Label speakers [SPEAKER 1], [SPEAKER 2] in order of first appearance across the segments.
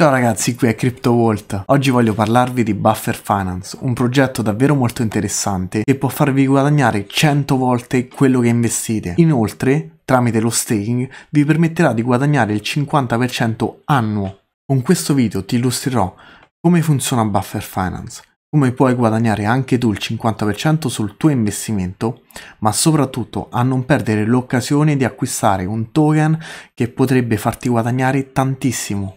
[SPEAKER 1] Ciao ragazzi, qui è CryptoVolt. Oggi voglio parlarvi di Buffer Finance, un progetto davvero molto interessante che può farvi guadagnare 100 volte quello che investite. Inoltre, tramite lo staking, vi permetterà di guadagnare il 50% annuo. Con questo video ti illustrerò come funziona Buffer Finance, come puoi guadagnare anche tu il 50% sul tuo investimento, ma soprattutto a non perdere l'occasione di acquistare un token che potrebbe farti guadagnare tantissimo.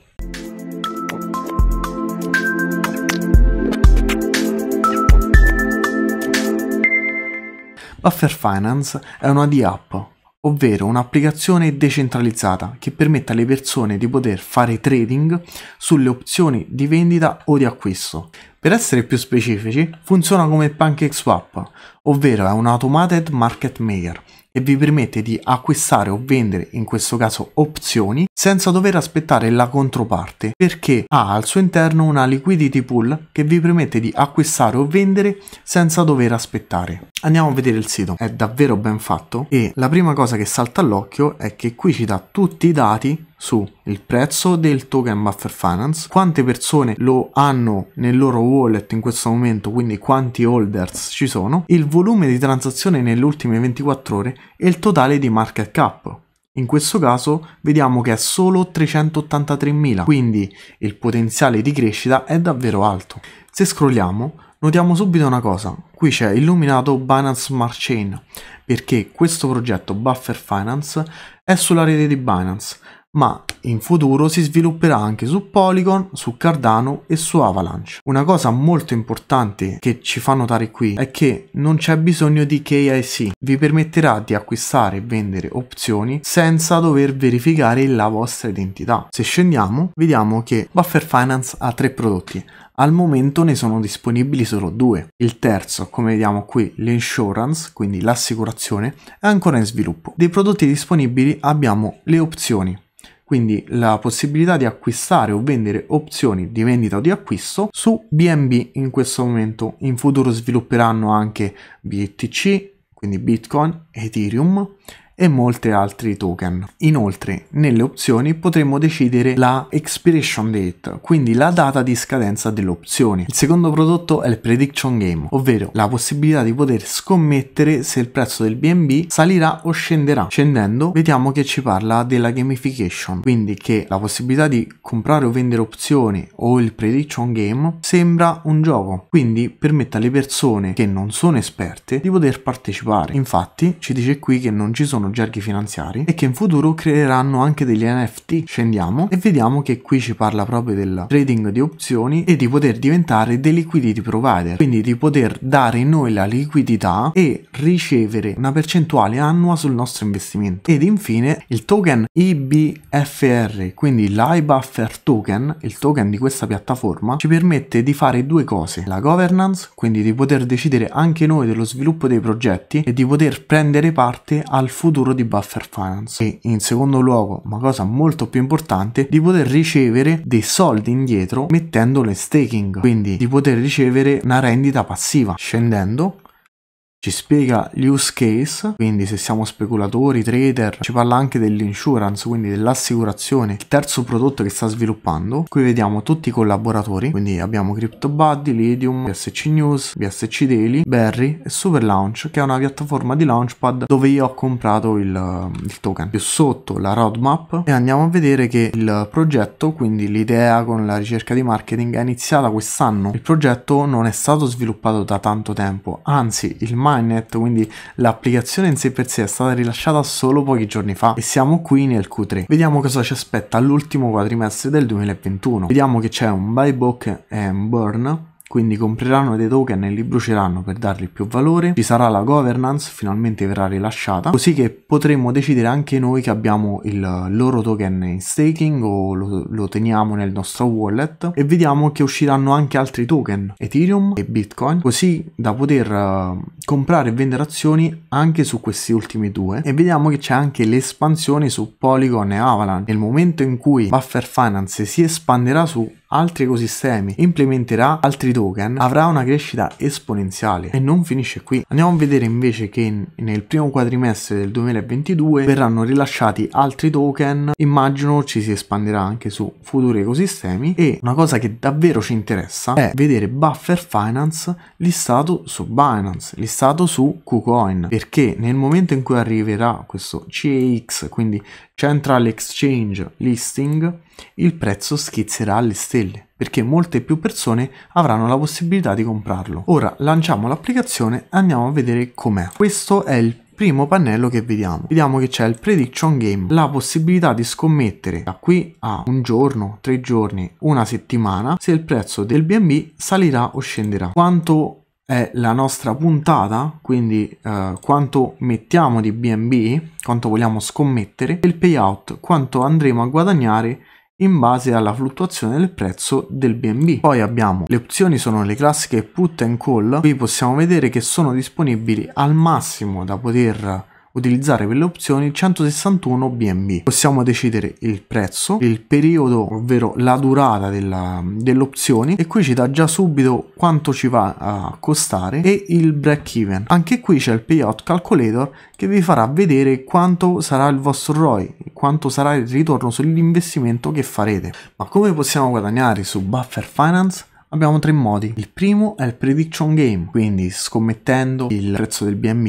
[SPEAKER 1] Buffer Finance è una D-App, ovvero un'applicazione decentralizzata che permette alle persone di poter fare trading sulle opzioni di vendita o di acquisto. Per essere più specifici, funziona come PancakeSwap, ovvero è un automated market maker che vi permette di acquistare o vendere, in questo caso opzioni, senza dover aspettare la controparte, perché ha al suo interno una liquidity pool che vi permette di acquistare o vendere senza dover aspettare. Andiamo a vedere il sito, è davvero ben fatto e la prima cosa che salta all'occhio è che qui ci dà tutti i dati su il prezzo del token Buffer Finance, quante persone lo hanno nel loro wallet in questo momento, quindi quanti holders ci sono, il volume di transazione nelle ultime 24 ore e il totale di market cap. In questo caso vediamo che è solo 383.000, quindi il potenziale di crescita è davvero alto. Se scrolliamo, notiamo subito una cosa, qui c'è illuminato Binance Smart Chain, perché questo progetto Buffer Finance è sulla rete di Binance, ma in futuro si svilupperà anche su Polygon, su Cardano e su Avalanche. Una cosa molto importante che ci fa notare qui è che non c'è bisogno di KIC, vi permetterà di acquistare e vendere opzioni senza dover verificare la vostra identità. Se scendiamo vediamo che Buffer Finance ha tre prodotti, al momento ne sono disponibili solo due. Il terzo, come vediamo qui, l'insurance, quindi l'assicurazione, è ancora in sviluppo. Dei prodotti disponibili abbiamo le opzioni, quindi la possibilità di acquistare o vendere opzioni di vendita o di acquisto su BNB in questo momento. In futuro svilupperanno anche BTC, quindi Bitcoin, Ethereum e molti altri token. Inoltre, nelle opzioni potremmo decidere la expiration date, quindi la data di scadenza delle opzioni. Il secondo prodotto è il prediction game, ovvero la possibilità di poter scommettere se il prezzo del BNB salirà o scenderà. Scendendo, vediamo che ci parla della gamification, quindi che la possibilità di comprare o vendere opzioni o il prediction game sembra un gioco, quindi permette alle persone che non sono esperte di poter partecipare. Infatti, ci dice qui che non ci sono sono gerghi finanziari e che in futuro creeranno anche degli NFT. Scendiamo e vediamo che qui ci parla proprio del trading di opzioni e di poter diventare dei liquidity provider, quindi di poter dare noi la liquidità e ricevere una percentuale annua sul nostro investimento. Ed infine il token IBFR, quindi l'IBuffer token, il token di questa piattaforma, ci permette di fare due cose, la governance, quindi di poter decidere anche noi dello sviluppo dei progetti e di poter prendere parte al futuro futuro di Buffer Finance e in secondo luogo, ma cosa molto più importante, di poter ricevere dei soldi indietro mettendole in staking, quindi di poter ricevere una rendita passiva scendendo ci spiega gli use case, quindi se siamo speculatori, trader, ci parla anche dell'insurance, quindi dell'assicurazione, il terzo prodotto che sta sviluppando. Qui vediamo tutti i collaboratori, quindi abbiamo CryptoBuddy, Lidium, BSC News, BSC Daily, Berry e Super Launch, che è una piattaforma di Launchpad dove io ho comprato il, il token. Più sotto la roadmap e andiamo a vedere che il progetto, quindi l'idea con la ricerca di marketing è iniziata quest'anno. Il progetto non è stato sviluppato da tanto tempo, anzi il marketing Mainnet, quindi l'applicazione in sé per sé è stata rilasciata solo pochi giorni fa e siamo qui nel Q3. Vediamo cosa ci aspetta all'ultimo quadrimestre del 2021. Vediamo che c'è un buyback e un burn quindi compreranno dei token e li bruceranno per dargli più valore, ci sarà la governance, finalmente verrà rilasciata, così che potremo decidere anche noi che abbiamo il loro token in staking o lo, lo teniamo nel nostro wallet e vediamo che usciranno anche altri token, Ethereum e Bitcoin, così da poter uh, comprare e vendere azioni anche su questi ultimi due e vediamo che c'è anche l'espansione su Polygon e Avalanche. Nel momento in cui Buffer Finance si espanderà su altri ecosistemi, implementerà altri token, avrà una crescita esponenziale e non finisce qui. Andiamo a vedere invece che nel primo quadrimestre del 2022 verranno rilasciati altri token, immagino ci si espanderà anche su futuri ecosistemi e una cosa che davvero ci interessa è vedere Buffer Finance listato su Binance, listato su KuCoin, perché nel momento in cui arriverà questo CEX, quindi Central Exchange Listing, il prezzo schizzerà alle stelle perché molte più persone avranno la possibilità di comprarlo. Ora lanciamo l'applicazione e andiamo a vedere com'è. Questo è il primo pannello che vediamo. Vediamo che c'è il prediction game, la possibilità di scommettere da qui a un giorno, tre giorni, una settimana se il prezzo del BNB salirà o scenderà. Quanto è la nostra puntata, quindi eh, quanto mettiamo di BNB, quanto vogliamo scommettere, e il payout, quanto andremo a guadagnare in base alla fluttuazione del prezzo del BNB. Poi abbiamo le opzioni sono le classiche put and call, qui possiamo vedere che sono disponibili al massimo da poter utilizzare per le opzioni 161 BNB. Possiamo decidere il prezzo, il periodo, ovvero la durata delle opzioni e qui ci dà già subito quanto ci va a costare e il break even. Anche qui c'è il payout calculator che vi farà vedere quanto sarà il vostro ROI, quanto sarà il ritorno sull'investimento che farete. Ma come possiamo guadagnare su Buffer Finance? Abbiamo tre modi. Il primo è il prediction game, quindi scommettendo il prezzo del BNB.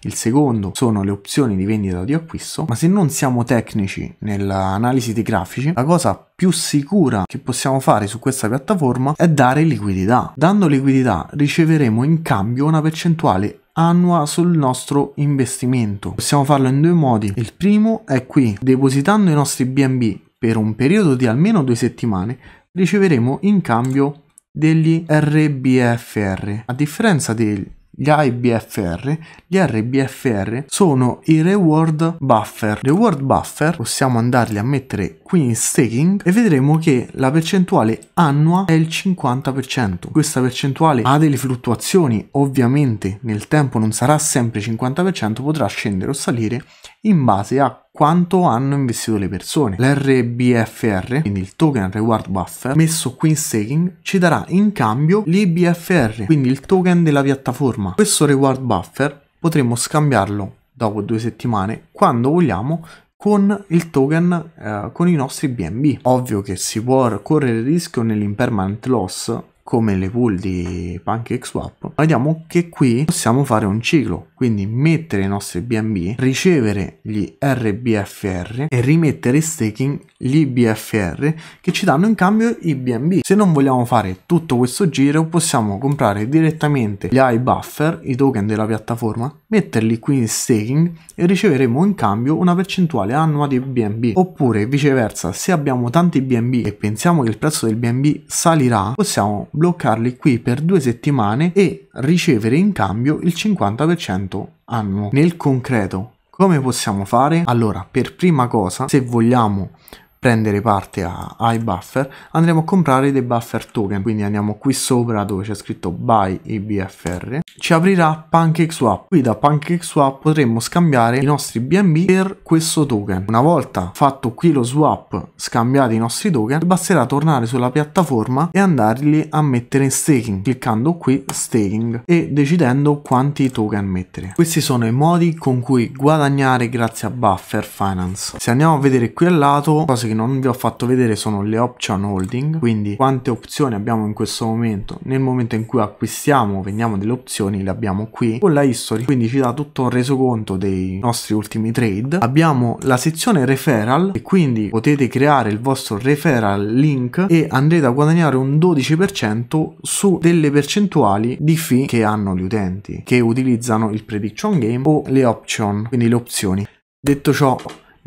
[SPEAKER 1] Il secondo sono le opzioni di vendita o di acquisto, ma se non siamo tecnici nell'analisi dei grafici, la cosa più sicura che possiamo fare su questa piattaforma è dare liquidità. Dando liquidità riceveremo in cambio una percentuale annua sul nostro investimento. Possiamo farlo in due modi. Il primo è qui, depositando i nostri BNB per un periodo di almeno due settimane, riceveremo in cambio degli RBFR. A differenza degli IBFR, gli RBFR sono i reward buffer. Reward buffer possiamo andarli a mettere qui in staking e vedremo che la percentuale annua è il 50%. Questa percentuale ha delle fluttuazioni, ovviamente nel tempo non sarà sempre 50%, potrà scendere o salire in base a quanto hanno investito le persone. L'RBFR, quindi il token reward buffer, messo qui in staking, ci darà in cambio l'IBFR, quindi il token della piattaforma. Questo reward buffer potremo scambiarlo dopo due settimane, quando vogliamo, con il token, eh, con i nostri BNB. Ovvio che si può correre il rischio nell'impermanent loss, come le pool di PancakeSwap, vediamo che qui possiamo fare un ciclo, quindi mettere i nostri BNB, ricevere gli RBFR e rimettere staking gli BFR che ci danno in cambio i BNB. Se non vogliamo fare tutto questo giro, possiamo comprare direttamente gli iBuffer, i token della piattaforma, metterli qui in staking e riceveremo in cambio una percentuale annua di BNB. Oppure viceversa, se abbiamo tanti BNB e pensiamo che il prezzo del BNB salirà, possiamo bloccarli qui per due settimane e ricevere in cambio il 50% annuo. Nel concreto, come possiamo fare? Allora, per prima cosa, se vogliamo prendere parte a, ai buffer andremo a comprare dei buffer token quindi andiamo qui sopra dove c'è scritto buy ibfr ci aprirà PancakeSwap qui da PancakeSwap potremmo scambiare i nostri BNB per questo token una volta fatto qui lo swap scambiati i nostri token basterà tornare sulla piattaforma e andarli a mettere in staking cliccando qui staking e decidendo quanti token mettere questi sono i modi con cui guadagnare grazie a buffer finance se andiamo a vedere qui al lato cose che non vi ho fatto vedere sono le option holding, quindi quante opzioni abbiamo in questo momento. Nel momento in cui acquistiamo, vendiamo delle opzioni, le abbiamo qui con la history, quindi ci dà tutto un resoconto dei nostri ultimi trade. Abbiamo la sezione referral e quindi potete creare il vostro referral link e andrete a guadagnare un 12% su delle percentuali di fee che hanno gli utenti che utilizzano il prediction game o le option, quindi le opzioni. Detto ciò,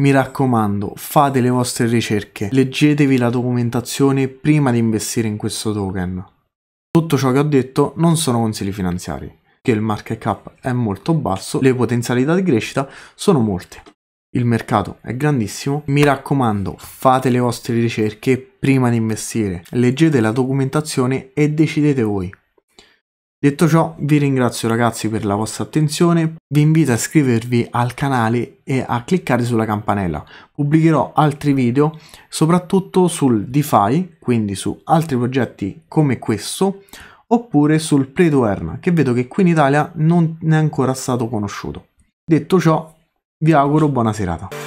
[SPEAKER 1] mi raccomando, fate le vostre ricerche, leggetevi la documentazione prima di investire in questo token. Tutto ciò che ho detto non sono consigli finanziari, che il market cap è molto basso, le potenzialità di crescita sono molte. Il mercato è grandissimo, mi raccomando fate le vostre ricerche prima di investire, leggete la documentazione e decidete voi. Detto ciò, vi ringrazio ragazzi per la vostra attenzione, vi invito a iscrivervi al canale e a cliccare sulla campanella. Pubblicherò altri video soprattutto sul DeFi, quindi su altri progetti come questo, oppure sul Play to Earn, che vedo che qui in Italia non è ancora stato conosciuto. Detto ciò, vi auguro buona serata.